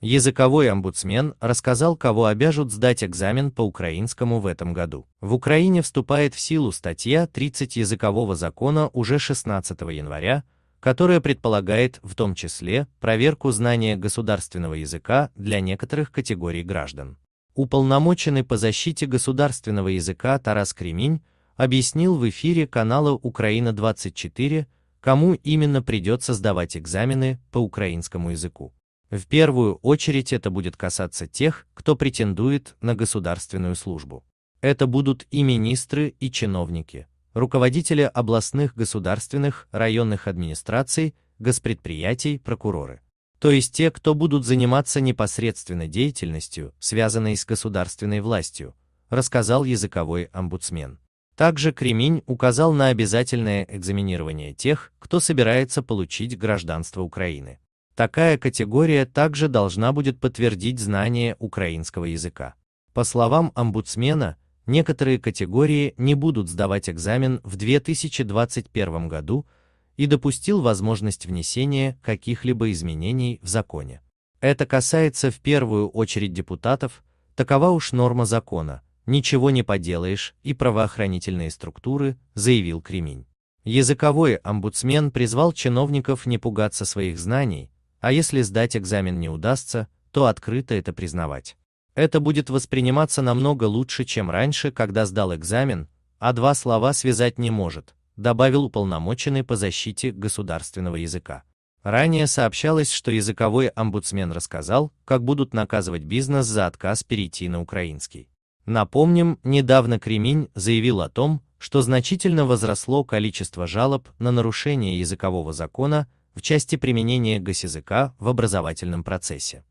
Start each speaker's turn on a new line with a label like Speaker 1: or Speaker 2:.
Speaker 1: Языковой омбудсмен рассказал, кого обяжут сдать экзамен по украинскому в этом году. В Украине вступает в силу статья 30 языкового закона уже 16 января, которая предполагает в том числе проверку знания государственного языка для некоторых категорий граждан. Уполномоченный по защите государственного языка Тарас Кремень объяснил в эфире канала «Украина-24», кому именно придется сдавать экзамены по украинскому языку. В первую очередь это будет касаться тех, кто претендует на государственную службу. Это будут и министры, и чиновники, руководители областных государственных районных администраций, госпредприятий, прокуроры. То есть те, кто будут заниматься непосредственно деятельностью, связанной с государственной властью, рассказал языковой омбудсмен. Также Кремень указал на обязательное экзаменирование тех, кто собирается получить гражданство Украины. Такая категория также должна будет подтвердить знание украинского языка. По словам омбудсмена, некоторые категории не будут сдавать экзамен в 2021 году и допустил возможность внесения каких-либо изменений в законе. Это касается в первую очередь депутатов, такова уж норма закона, ничего не поделаешь и правоохранительные структуры, заявил Кремень. Языковой омбудсмен призвал чиновников не пугаться своих знаний, а если сдать экзамен не удастся, то открыто это признавать. Это будет восприниматься намного лучше, чем раньше, когда сдал экзамен, а два слова связать не может, добавил уполномоченный по защите государственного языка. Ранее сообщалось, что языковой омбудсмен рассказал, как будут наказывать бизнес за отказ перейти на украинский. Напомним, недавно Кремень заявил о том, что значительно возросло количество жалоб на нарушение языкового закона в части применения госязыка в образовательном процессе.